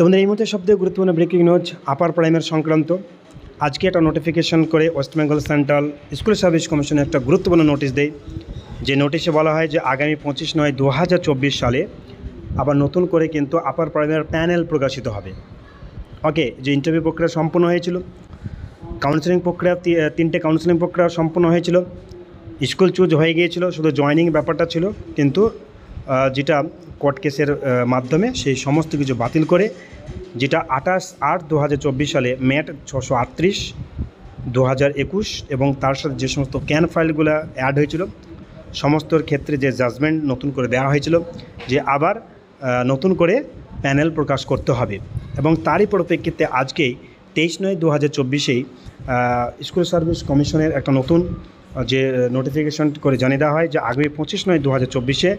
তোমাদের এই মুহূর্তে সবথেকে গুরুত্বপূর্ণ ব্রেকিং নিউজ আপার প্রাইমের সংক্রান্ত আজকে একটা নোটিফিকেশন করে West Bengal central school service কমিশনে একটা গুরুত্বপূর্ণ নোটিশ দেয় যে নোটিশে বলা হয় যে আগামী পঁচিশ নয় দু সালে আবার নতুন করে কিন্তু আপার প্রাইমের প্যানেল প্রকাশিত হবে ওকে যে ইন্টারভিউ প্রক্রিয়া সম্পূর্ণ হয়েছিল কাউন্সেলিং প্রক্রিয়া তিনটে কাউন্সেলিং প্রক্রিয়া সম্পূর্ণ হয়েছিল স্কুল চুজ হয়ে গিয়েছিল শুধু জয়নিং ব্যাপারটা ছিল কিন্তু যেটা কোর্ট কেসের মাধ্যমে সেই সমস্ত কিছু বাতিল করে যেটা আঠাশ আট দু সালে ম্যাট ছশো আটত্রিশ দু এবং তার সাথে যে সমস্ত ক্যান ফাইলগুলো অ্যাড হয়েছিল সমস্তর ক্ষেত্রে যে জাজমেন্ট নতুন করে দেওয়া হয়েছিল যে আবার নতুন করে প্যানেল প্রকাশ করতে হবে এবং তারই পরিপ্রেক্ষিতে আজকেই তেইশ নয় দু হাজার স্কুল সার্ভিস কমিশনের একটা নতুন যে নোটিফিকেশন করে জানিয়ে দেওয়া হয় যে আগামী পঁচিশ নয় দু হাজার চব্বিশে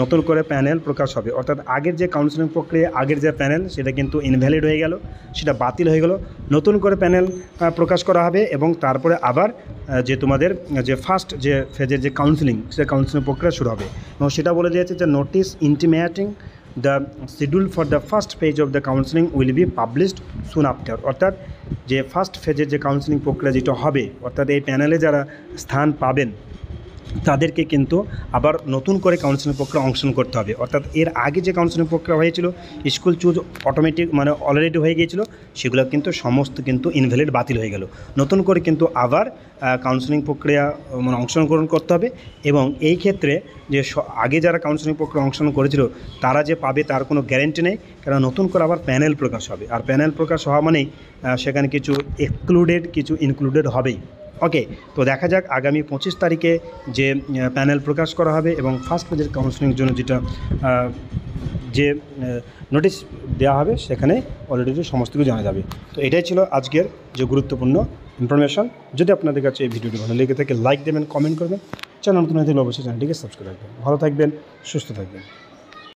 নতুন করে প্যানেল প্রকাশ হবে অর্থাৎ আগের যে কাউন্সিলিং প্রক্রিয়া আগের যে প্যানেল সেটা কিন্তু ইনভ্যালিড হয়ে গেল সেটা বাতিল হয়ে গেল নতুন করে প্যানেল প্রকাশ করা হবে এবং তারপরে আবার যে তোমাদের যে ফার্স্ট যে ফেজের যে কাউন্সিলিং সে কাউন্সিলিং প্রক্রিয়া শুরু হবে এবং সেটা বলে দিয়েছে যে notice intimating the schedule for the first phase of the counselling will be published soon after অর্থাৎ যে ফার্স্ট ফেজের যে কাউন্সিলিং প্রক্রিয়া যেটা হবে অর্থাৎ এই প্যানেলে যারা স্থান পাবেন তাদেরকে কিন্তু আবার নতুন করে কাউন্সিলিং প্রক্রিয়া অংশগ্রহণ করতে হবে অর্থাৎ এর আগে যে কাউন্সিলিং প্রক্রিয়া হয়েছিল স্কুল চুজ অটোমেটিক মানে অলরেডি হয়ে গিয়েছিল সেগুলো কিন্তু সমস্ত কিন্তু ইনভ্যালিড বাতিল হয়ে গেল নতুন করে কিন্তু আবার কাউন্সিলিং প্রক্রিয়া মানে অংশগ্রহণ করতে হবে এবং এই ক্ষেত্রে যে আগে যারা কাউন্সিলিং প্রক্রিয়া অংশগ্রহণ করেছিল তারা যে পাবে তার কোনো গ্যারেন্টি নেই কারণ নতুন করে আবার প্যানেল প্রকাশ হবে আর প্যানেল প্রকাশ হওয়া মানেই সেখানে কিছু এক্সক্লুডেড কিছু ইনক্লুডেড হবেই ওকে তো দেখা যাক আগামী পঁচিশ তারিখে যে প্যানেল প্রকাশ করা হবে এবং ফার্স্ট ফেজের কাউন্সিলিং জন্য যেটা যে নোটিশ দেওয়া হবে সেখানে অলরেডি সমস্ত কিছু জানা যাবে তো এটাই ছিল আজকের যে গুরুত্বপূর্ণ ইনফরমেশান যদি আপনাদের কাছে এই ভিডিওটি ভালো লেগে থাকে লাইক দেবেন কমেন্ট করবেন চ্যানেল নতুন হয়ে থাকলে অবশ্যই চ্যানেলটিকে সাবস্ক্রাইব করবেন ভালো থাকবেন সুস্থ থাকবেন